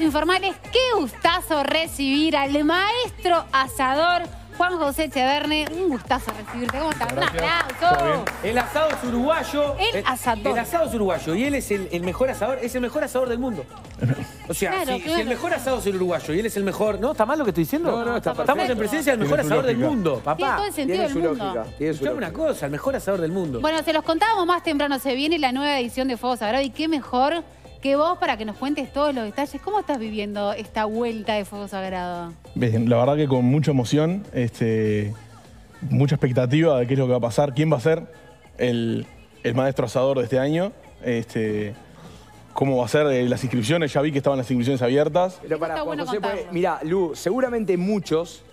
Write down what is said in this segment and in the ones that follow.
informales, qué gustazo recibir al maestro asador Juan José Cheverne. Un gustazo recibirte. ¿Cómo estás? El asado es uruguayo. El, El asado es uruguayo y él es el, mejor asador, es el mejor asador del mundo. O sea, si, el mejor asado es uruguayo y él es el mejor... ¿No? ¿Está mal lo que estoy diciendo? Estamos en presencia del mejor asador del mundo, papá. Tiene todo el sentido mundo. Es una cosa, el mejor asador del mundo. Bueno, se los contábamos más temprano. Se viene la nueva edición de Fuego Sagrado y qué mejor que vos para que nos cuentes todos los detalles. ¿Cómo estás viviendo esta vuelta de Fuego Sagrado? Bien, la verdad que con mucha emoción, este, mucha expectativa de qué es lo que va a pasar, quién va a ser el, maestro asador de este año. Este, cómo va a ser eh, las inscripciones. Ya vi que estaban las inscripciones abiertas. Pero para Juan José, mirá, Lu, seguramente muchos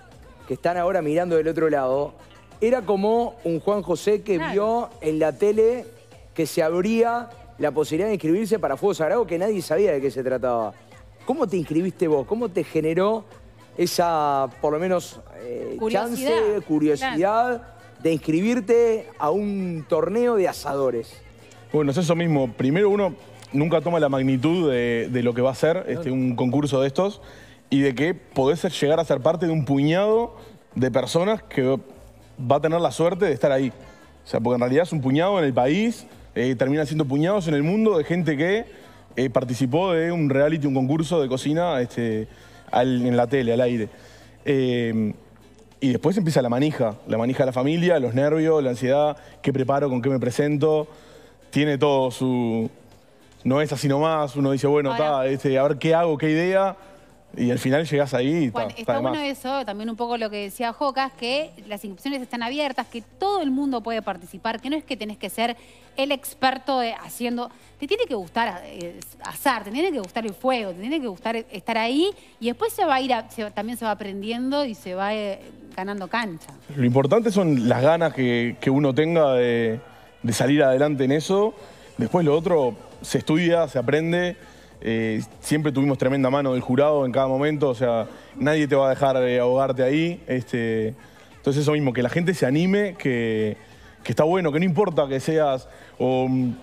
que están ahora mirando del otro lado, era como un Juan José que vio en la tele que se abría la posibilidad de inscribirse para Fuego Sagrado que nadie sabía de qué se trataba. ¿Cómo te inscribiste vos? ¿Cómo te generó esa, por lo menos, eh, chance, curiosidad de inscribirte a un torneo de asadores? Bueno, es eso mismo. Primero uno nunca toma la magnitud de, lo que va a ser este, un concurso de estos y de que podés llegar a ser parte de un puñado de personas que va a tener la suerte de estar ahí. O sea, porque en realidad es un puñado en el país, eh, termina siendo puñados en el mundo de gente que eh, participó de un reality, un concurso de cocina este, en la tele, al aire. Eh, y después empieza la manija, la manija de la familia, los nervios, la ansiedad, qué preparo, con qué me presento. Tiene todo su... No es así nomás, uno dice, bueno, está, a ver qué hago, qué idea. Y al final llegás ahí y todo está, bueno eso, también un poco lo que decía Jocas, que las inscripciones están abiertas, que todo el mundo puede participar, que no es que tenés que ser el experto haciendo... Te tiene que gustar eh, azar, te tiene que gustar el fuego, te tiene que gustar estar ahí y después se va a ir, también se va aprendiendo y se va eh, ganando cancha. Lo importante son las ganas que, uno tenga de salir adelante en eso. Después lo otro se estudia, se aprende eh, siempre tuvimos tremenda mano del jurado en cada momento, o sea, nadie te va a dejar ahogarte ahí. Este, entonces eso mismo, que la gente se anime, que, está bueno, que no importa que seas, o, mm,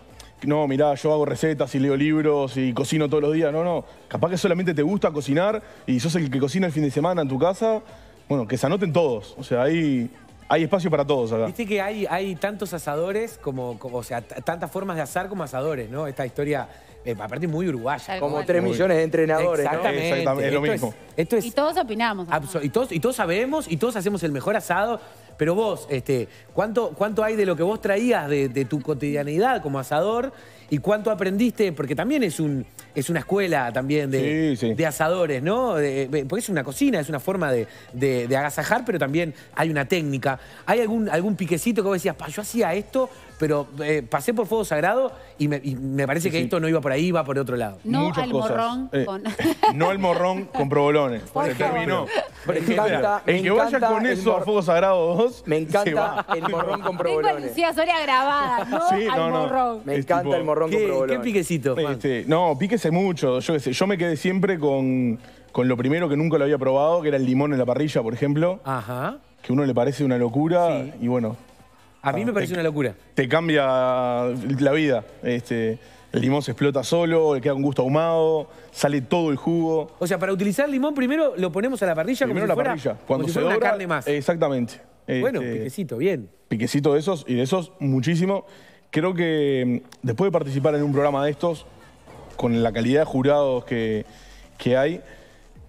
no, mirá, yo hago recetas y leo libros y cocino todos los días, no, no, capaz que solamente te gusta cocinar y sos el que cocina el fin de semana en tu casa, bueno, que se anoten todos, o sea, hay espacio para todos acá. Viste que hay, hay tantos asadores, como, como, o sea, tantas formas de asar como asadores, ¿no? Esta historia eh, aparte es muy uruguaya. Como tres millones de entrenadores. Exactamente. Es lo mismo. y todos opinamos. Y todos, y todos sabemos y todos hacemos el mejor asado. Pero vos, este, ¿cuánto, ¿cuánto hay de lo que vos traías de, tu cotidianidad como asador? ¿Y cuánto aprendiste? Porque también es, un, es una escuela también de, asadores, ¿no? porque es una cocina, es una forma de, agasajar, pero también hay una técnica. ¿Hay algún, algún piquecito que vos decías, pa, yo hacía esto, pero eh, pasé por Fuego Sagrado y me, parece que esto no iba por ahí, iba por otro lado. No Muchas al eh, morrón con... no el morrón con provolones. Se terminó. Me encanta, el que vaya con eso a Fuego Sagrado 2 Me encanta el morrón con provolones. Tengo la historia grabada, no, sí, no al morrón. No. Me encanta el morrón con provolones. ¿Qué piquecito, este, No, píquese mucho. Yo, me quedé siempre con, con lo primero que nunca lo había probado, que era el limón en la parrilla, por ejemplo. Ajá. Que a uno le parece una locura y bueno, a mí me ah, parece una locura. Te cambia la vida. Este, el limón se explota solo, le queda un gusto ahumado, sale todo el jugo. O sea, para utilizar limón primero lo ponemos a la parrilla como la parrilla. Cuando se carne más. Exactamente. Bueno, este, piquecito, bien. Piquecito de esos y de esos muchísimo. Creo que mm, después de participar en un programa de estos, con la calidad de jurados que, hay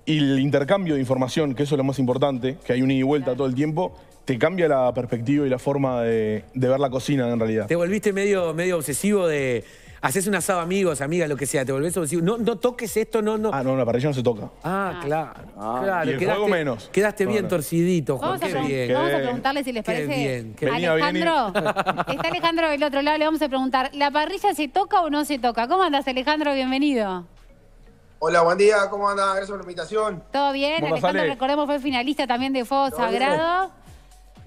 y el intercambio de información, que eso es lo más importante, que hay un ida y vuelta todo el tiempo, te cambia la perspectiva y la forma de, ver la cocina en realidad. Te volviste medio, medio obsesivo de. Haces un asado amigos, amigas, lo que sea, te volvés obsesivo. No, no toques esto, no, no. Ah, no, la parrilla no se toca. Ah, ah. claro. Ah, claro. el quedaste, menos. Quedaste bien torcidito, Juan. Vamos, bien. vamos a preguntarle si les parece. Qué bien, Alejandro, está Alejandro del otro lado, le vamos a preguntar, ¿la parrilla se toca o no se toca? ¿Cómo andas, Alejandro? Bienvenido. Hola, buen día, ¿cómo andas? Gracias por la invitación. ¿Todo bien? Alejandro, recordemos, fue finalista también de Fuego Sagrado.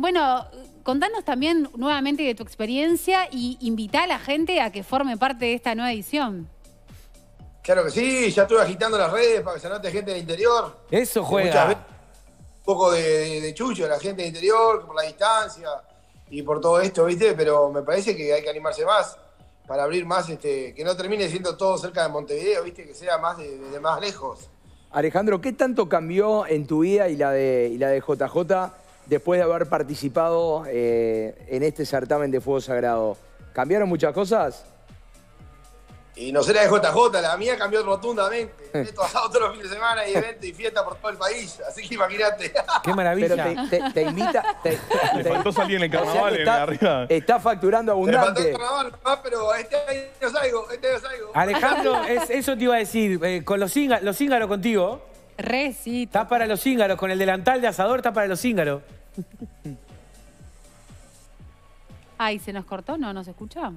Bueno, contanos también nuevamente de tu experiencia y invita a la gente a que forme parte de esta nueva edición. Claro que sí, ya estuve agitando las redes para que se note gente del interior. Eso juega. un poco de, de, chucho, la gente del interior, por la distancia y por todo esto, ¿viste? Pero me parece que hay que animarse más para abrir más, este, que no termine siendo todo cerca de Montevideo, ¿viste? Que sea más de, más lejos. Alejandro, ¿qué tanto cambió en tu vida y la de, y la de JJ después de haber participado eh, en este certamen de Fuego Sagrado. ¿Cambiaron muchas cosas? Y no será de JJ, la mía cambió rotundamente. Eh. Esto ha todos los fines de semana y eventos y fiestas por todo el país. Así que imagínate. Qué maravilla. te, te, te invita. Te, Le faltó salir en el carnaval está, eh, arriba. Está facturando abundante. Le faltó el carnaval, pero este año salgo, este Alejandro, eso te iba a decir. con los, singa los contigo. Está para los cíngaros, con el delantal de asador está para los cíngaros. Ay, ¿se nos cortó? ¿No nos escucha?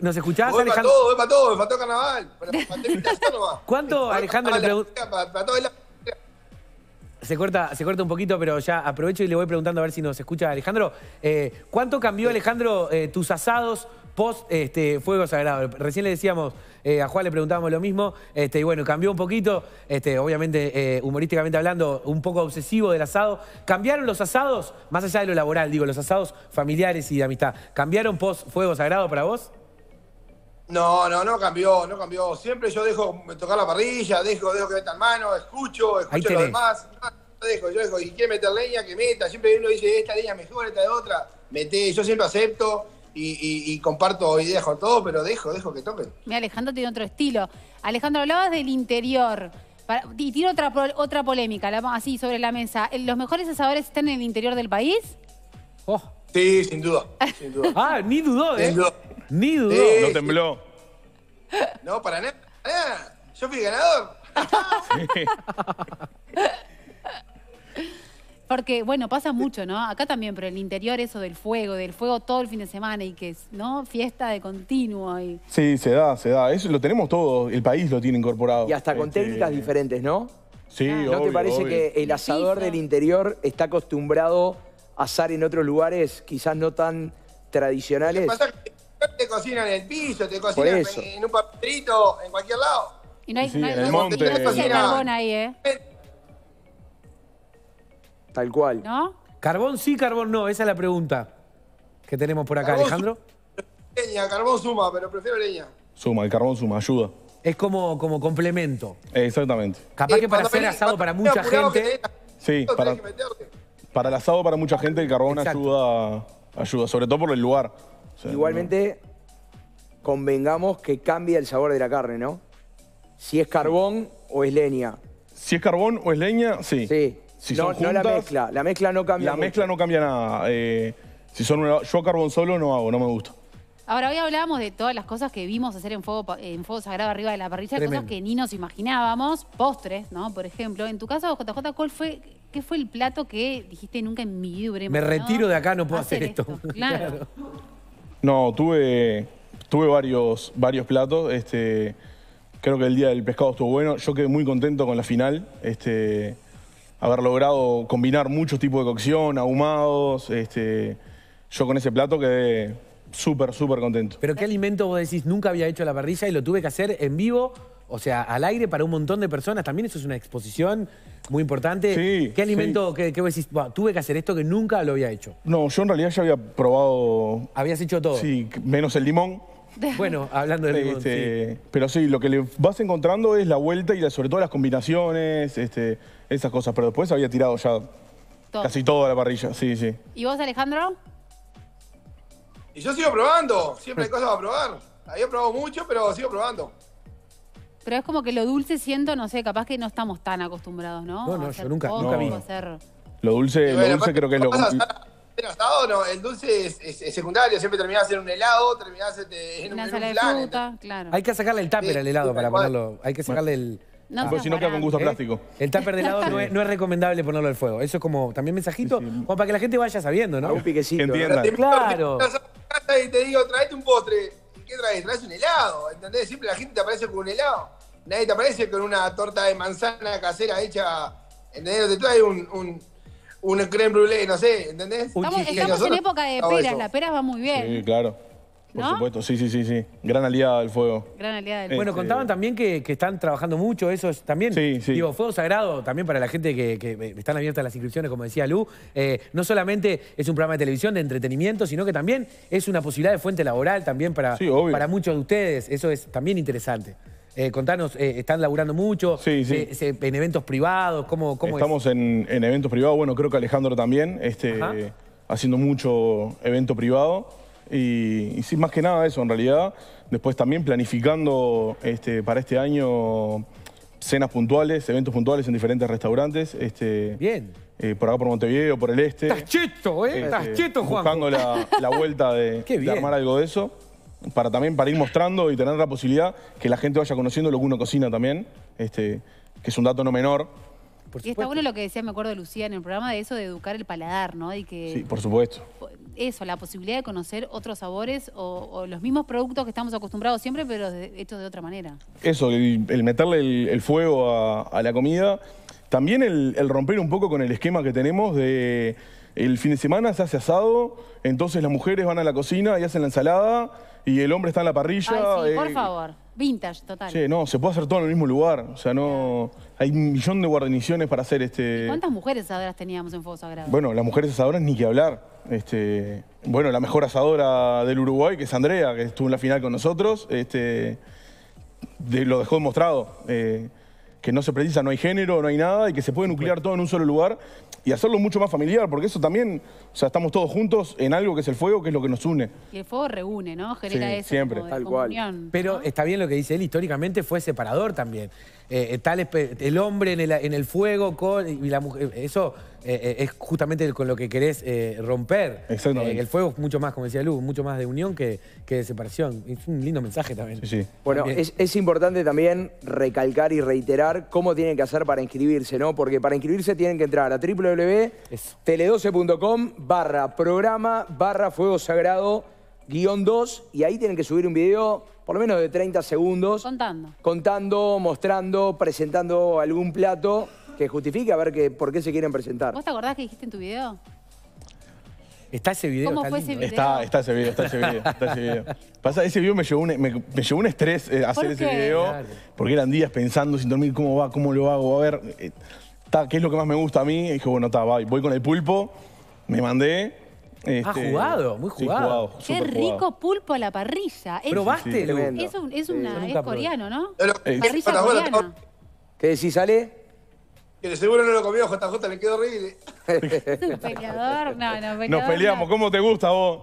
¿Nos escuchás, voy Alejandro? Para todo, voy para todo, me faltó Para, ¿Cuánto, Alejandro, le preguntó? Para, todo se corta, se corta un poquito, pero ya aprovecho y le voy preguntando a ver si nos escucha Alejandro. Eh, ¿Cuánto cambió, Alejandro, eh, tus asados post este, Fuego Sagrado? Recién le decíamos, eh, a Juan le preguntábamos lo mismo, este, y bueno, cambió un poquito, este, obviamente, humorísticamente hablando, un poco obsesivo del asado. ¿Cambiaron los asados, más allá de lo laboral, digo, los asados familiares y de amistad? ¿Cambiaron post Fuego Sagrado para vos? No, no, no cambió, no cambió. Siempre yo dejo tocar la parrilla, dejo, dejo que metan mano, escucho, escucho lo demás. No, dejo, yo dejo, y quiere meter leña, que meta. Siempre uno dice, esta leña mejor, esta de otra. Mete, yo siempre acepto y, comparto ideas con todo, pero dejo, dejo que toquen. Mira, Alejandro tiene otro estilo. Alejandro, hablabas del interior. y tiene otra, otra polémica, así sobre la mesa. ¿Los mejores asadores están en el interior del país? Oh. Sí, sin duda, sin ah, ni dudó, ¿eh? Sin ni dudó. no tembló. No, para nada, Yo fui ganador. Porque, bueno, pasa mucho, ¿no? Acá también, pero el interior eso del fuego, del fuego todo el fin de semana y que es, ¿no? Fiesta de continuo. Y... Sí, se da, se da. Eso lo tenemos todo, el país lo tiene incorporado. Y hasta con este, técnicas diferentes, ¿no? Sí, ah. ¿No te parece que el asador del interior está acostumbrado a asar en otros lugares quizás no tan tradicionales? te cocinan en el piso, te cocinan en un papelito, en cualquier lado. Y no hay, no No carbón ahí, ¿eh? Tal cual. ¿No? Carbón sí, carbón no. Esa es la pregunta que tenemos por acá, Alejandro. leña, carbón suma, pero prefiero leña. Suma, el carbón suma, ayuda. Es como, como complemento. Exactamente. Capaz que para hacer asado para mucha gente... sí, para, para el asado para mucha gente el carbón ayuda, ayuda, sobre todo por el lugar. Igualmente, convengamos que cambia el sabor de la carne, ¿no? Si es carbón o es leña. Si es carbón o es leña, sí. Sí. Si no, la mezcla. La mezcla no cambia La mezcla no cambia nada. Eh, si son yo carbón solo no hago, no me gusta. Ahora, hoy hablábamos de todas las cosas que vimos hacer en Fuego, en Sagrado arriba de la parrilla, cosas que ni nos imaginábamos, postres, ¿no? Por ejemplo, en tu caso, JJ, ¿cuál fue, qué fue el plato que dijiste nunca en mi vida? Me retiro de acá, no puedo hacer, esto. claro. No, tuve, tuve varios, varios platos. Este, creo que el día del pescado estuvo bueno. Yo quedé muy contento con la final. Este, haber logrado combinar muchos tipos de cocción, ahumados. Este, yo con ese plato quedé súper, súper contento. Pero qué alimento vos decís, nunca había hecho la parrilla y lo tuve que hacer en vivo o sea, al aire para un montón de personas. También eso es una exposición muy importante. Sí, ¿Qué alimento, qué que decís? tuve que hacer esto que nunca lo había hecho. No, yo en realidad ya había probado... Habías hecho todo. Sí, menos el limón. Bueno, hablando del limón, este, Pero sí, lo que le vas encontrando es la vuelta y sobre todo las combinaciones, este, esas cosas. Pero después había tirado ya todo. casi toda la parrilla, sí, sí. ¿Y vos, Alejandro? Y yo sigo probando, siempre hay cosas para probar. Había probado mucho, pero sigo probando. Pero es como que lo dulce siento, no sé, capaz que no estamos tan acostumbrados, ¿no? No, no, yo nunca, nunca vi. Lo dulce, lo dulce creo que es lo... Pero hasta no, el dulce es, secundario, siempre terminás en un helado, terminás en, una un, sala fruta, claro. Hay que sacarle el tupper al helado para ponerlo, hay que sacarle el... No, si no queda con gusto plástico. Eh, el tupper de helado no, es, recomendable ponerlo al fuego. Eso es como también mensajito, como para que la gente vaya sabiendo, ¿no? un piquecito. Entiendan. Claro. Y te digo, traete un postre. ¿Qué traes? Traes un helado, ¿entendés? Siempre la gente te aparece con un helado nadie te aparece con una torta de manzana casera hecha, ¿entendés? Te trae un, un, un creme brulee, no sé, ¿entendés? Estamos, en época de peras, las peras va muy bien. Sí, claro. Por supuesto, sí, sí, sí, sí. Gran aliada del fuego. Gran aliada del fuego. Bueno, contaban también que, están trabajando mucho, eso es también, digo, fuego sagrado también para la gente que, están abiertas las inscripciones, como decía Lu. Eh, no solamente es un programa de televisión de entretenimiento, sino que también es una posibilidad de fuente laboral también para, para muchos de ustedes. Eso es también interesante. Eh, contanos, eh, ¿están laburando mucho? Sí, sí. Eh, ¿En eventos privados? ¿Cómo, cómo Estamos en, eventos privados. Bueno, creo que Alejandro también, este, haciendo mucho evento privado. Y, más que nada eso, en realidad. Después también planificando este, para este año cenas puntuales, eventos puntuales en diferentes restaurantes. Este, Bien. por acá por Montevideo, por el este. Estás cheto, ¿eh? Este, Estás cheto, Juan. Buscando la, vuelta de, de armar algo de eso para también para ir mostrando y tener la posibilidad que la gente vaya conociendo lo que uno cocina también, este, que es un dato no menor. Y está bueno lo que decía, me acuerdo Lucía en el programa, de eso de educar el paladar, ¿no? Y que, sí, por supuesto. Eso, la posibilidad de conocer otros sabores o, los mismos productos que estamos acostumbrados siempre, pero hechos de otra manera. Eso, el, meterle el, fuego a, la comida. También el, el romper un poco con el esquema que tenemos de el fin de semana se hace asado, entonces las mujeres van a la cocina y hacen la ensalada y el hombre está en la parrilla. por eh, favor. Vintage, total. Sí, no, se puede hacer todo en el mismo lugar. O sea, no. Hay un millón de guarniciones para hacer este. ¿Cuántas mujeres asadoras teníamos en Fuego Sagrado? Bueno, las mujeres asadoras ni que hablar. Este, bueno, la mejor asadora del Uruguay, que es Andrea, que estuvo en la final con nosotros, este, lo dejó demostrado. Eh, que no se precisa, no hay género, no hay nada, y que se puede nuclear todo en un solo lugar y hacerlo mucho más familiar, porque eso también, o sea, estamos todos juntos en algo que es el fuego, que es lo que nos une. Y el fuego reúne, ¿no? Genera eso siempre. de Tal cual. Pero está bien lo que dice él, históricamente fue separador también. Eh, eh, tal el hombre en el, en el fuego con, y la mujer, eso eh, eh, es justamente con lo que querés eh, romper. el fuego es mucho más, como decía Lu, mucho más de unión que, que de separación. Es un lindo mensaje también. Bueno, es, es, importante también recalcar y reiterar cómo tienen que hacer para inscribirse, ¿no? Porque para inscribirse tienen que entrar a www.tele12.com barra programa barra fuego sagrado guión 2 y ahí tienen que subir un video por lo menos de 30 segundos. Contando. Contando, mostrando, presentando algún plato que justifique a ver por qué se quieren presentar. ¿Vos te acordás que dijiste en tu video? Está ese video. ¿Cómo fue ese ¿eh? video? Está, ese video, está ese video, ese video. Pasa, ese video me llevó un, me, un estrés eh, hacer ese video, porque eran días pensando sin dormir cómo va, cómo lo hago, a ver, eh, qué es lo que más me gusta a mí. Y dije, bueno, está, voy, con el pulpo, me mandé, ah, este, jugado, muy jugado. Qué rico pulpo a la parrilla. ¿Probaste? es, una, es coreano, ¿no? Parrilla coreana. ¿Qué decís, sale? que seguro no lo comió JJ, le quedó horrible. peleador, no, no, peleador, Nos peleamos, ¿cómo te gusta vos?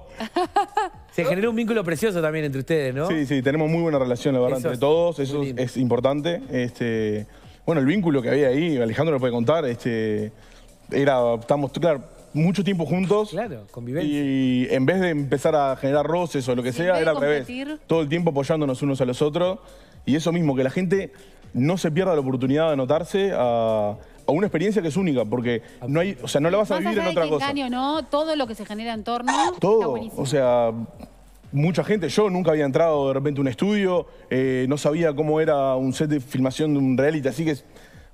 Se generó un vínculo precioso también entre ustedes, ¿no? Sí, sí, tenemos muy buena relación, la verdad, entre todos, eso es importante. Este, bueno, el vínculo que había ahí, Alejandro lo puede contar, este, era, estamos, claro, mucho tiempo juntos. Claro, convivencia. Y en vez de empezar a generar roces o lo que sea, era al revés. Todo el tiempo apoyándonos unos a los otros. Y eso mismo, que la gente no se pierda la oportunidad de anotarse a una experiencia que es única, porque no hay, o sea, no la vas a vivir en otra cosa. Todo lo que se genera en torno está Todo, o sea, mucha gente, yo nunca había entrado de repente a un estudio, eh, no sabía cómo era un set de filmación de un reality, así que es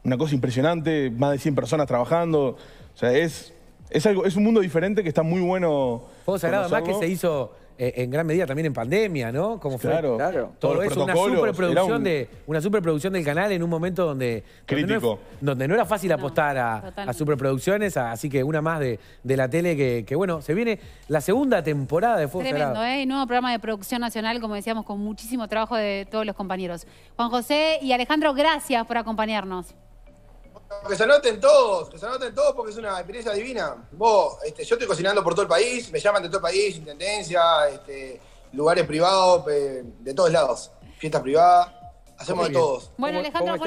una cosa impresionante, más de 100 personas trabajando, o sea, es, es, algo, es un mundo diferente que está muy bueno. Fuego Sagrado, además que se hizo eh, en gran medida también en pandemia, ¿no? Como claro, fue claro. todo eso, una superproducción, del canal en un momento donde... Crítico. Donde no, era fácil apostar a, superproducciones, así que una más de, la tele que, bueno, se viene la segunda temporada de Fuego Tremendo, ¿eh? Nuevo programa de producción nacional, como decíamos, con muchísimo trabajo de todos los compañeros. Juan José y Alejandro, gracias por acompañarnos que se anoten todos, que se anoten todos porque es una experiencia divina. Vos, este, yo estoy cocinando por todo el país, me llaman de todo el país, intendencia, este, lugares privados, eh, de todos lados, fiestas privadas. Hacemos de todos. Bueno, Alejandro, vos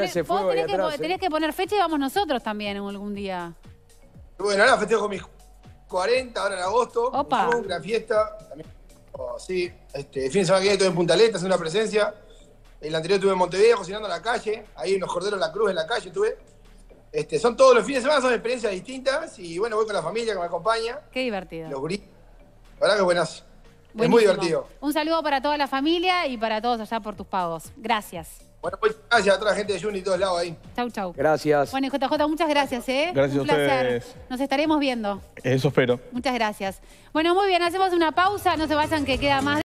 tenés que, poner fecha y vamos nosotros también algún día. Bueno, ahora festejo mis 40, ahora en agosto. una fiesta. Oh, sí, este, fin de semana que viene estuve en Punta Leta, haciendo una presencia. El anterior estuve en Montevideo cocinando en la calle. Ahí en los Corderos de la Cruz, en la calle estuve. Este, son todos los fines de semana, son experiencias distintas y bueno, voy con la familia que me acompaña. Qué divertido. Los brillos verdad que buenas. Es muy divertido. Un saludo para toda la familia y para todos allá por tus pagos. Gracias. Bueno, pues gracias a toda la gente de Juni y todos lados ahí. Chau, chau. Gracias. Bueno, JJ, muchas gracias, ¿eh? Gracias Un placer. Nos estaremos viendo. Eso espero. Muchas gracias. Bueno, muy bien, hacemos una pausa. No se vayan que queda más.